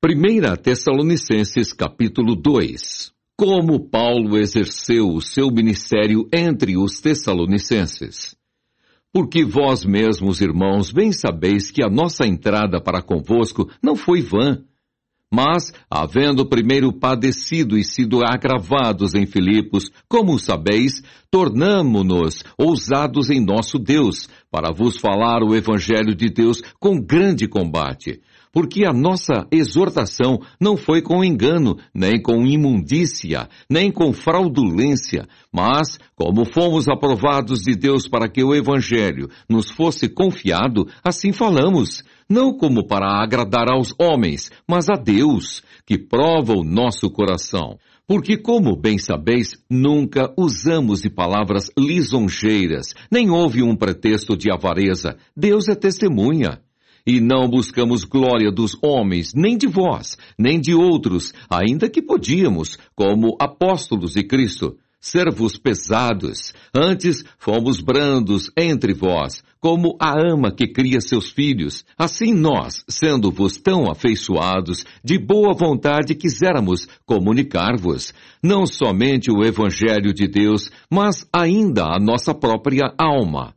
1 Tessalonicenses capítulo 2 Como Paulo exerceu o seu ministério entre os Tessalonicenses. Porque vós mesmos, irmãos, bem sabeis que a nossa entrada para convosco não foi vã, mas, havendo primeiro padecido e sido agravados em Filipos, como sabeis, tornamo-nos ousados em nosso Deus, para vos falar o Evangelho de Deus com grande combate. Porque a nossa exortação não foi com engano, nem com imundícia, nem com fraudulência, mas, como fomos aprovados de Deus para que o Evangelho nos fosse confiado, assim falamos não como para agradar aos homens, mas a Deus, que prova o nosso coração. Porque, como bem sabeis, nunca usamos de palavras lisonjeiras, nem houve um pretexto de avareza. Deus é testemunha. E não buscamos glória dos homens, nem de vós, nem de outros, ainda que podíamos, como apóstolos de Cristo servos pesados. Antes fomos brandos entre vós, como a ama que cria seus filhos. Assim nós, sendo-vos tão afeiçoados, de boa vontade quiséramos comunicar-vos, não somente o Evangelho de Deus, mas ainda a nossa própria alma.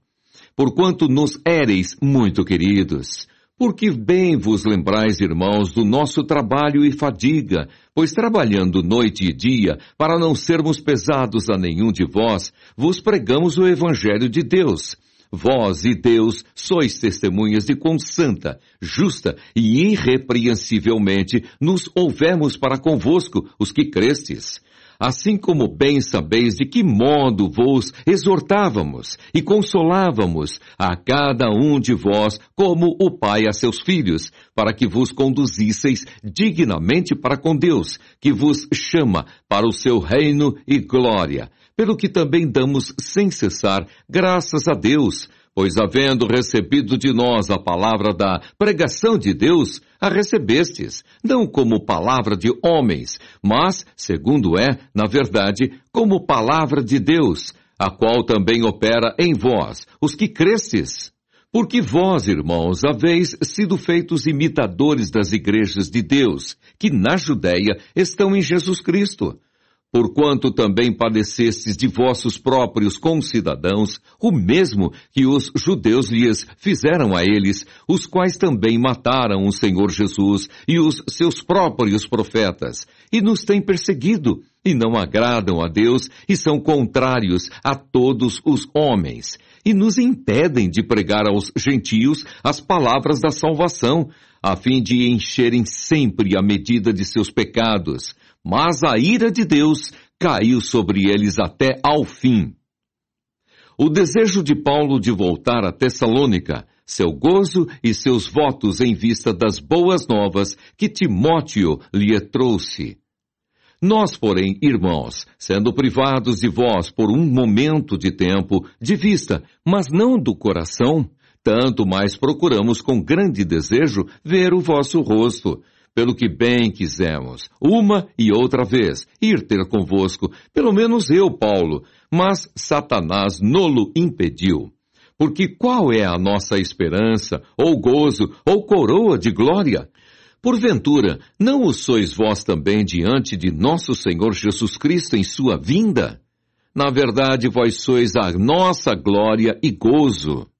Porquanto nos ereis muito queridos, porque bem vos lembrais, irmãos, do nosso trabalho e fadiga, pois trabalhando noite e dia, para não sermos pesados a nenhum de vós, vos pregamos o Evangelho de Deus. Vós e Deus sois testemunhas de quão santa, justa e irrepreensivelmente nos houvemos para convosco, os que crestes. Assim como bem sabeis de que modo vos exortávamos e consolávamos a cada um de vós, como o pai a seus filhos, para que vos conduzisseis dignamente para com Deus, que vos chama para o seu reino e glória, pelo que também damos sem cessar graças a Deus, Pois havendo recebido de nós a palavra da pregação de Deus, a recebestes, não como palavra de homens, mas, segundo é, na verdade, como palavra de Deus, a qual também opera em vós, os que crestes. Porque vós, irmãos, haveis sido feitos imitadores das igrejas de Deus, que na Judéia estão em Jesus Cristo Porquanto também padecestes de vossos próprios concidadãos o mesmo que os judeus lhes fizeram a eles, os quais também mataram o Senhor Jesus e os seus próprios profetas, e nos têm perseguido, e não agradam a Deus e são contrários a todos os homens, e nos impedem de pregar aos gentios as palavras da salvação, a fim de encherem sempre a medida de seus pecados mas a ira de Deus caiu sobre eles até ao fim. O desejo de Paulo de voltar a Tessalônica, seu gozo e seus votos em vista das boas novas que Timóteo lhe trouxe. Nós, porém, irmãos, sendo privados de vós por um momento de tempo, de vista, mas não do coração, tanto mais procuramos com grande desejo ver o vosso rosto, pelo que bem quisemos, uma e outra vez, ir ter convosco, pelo menos eu, Paulo, mas Satanás nolo impediu. Porque qual é a nossa esperança, ou gozo, ou coroa de glória? Porventura, não o sois vós também diante de nosso Senhor Jesus Cristo em sua vinda? Na verdade, vós sois a nossa glória e gozo.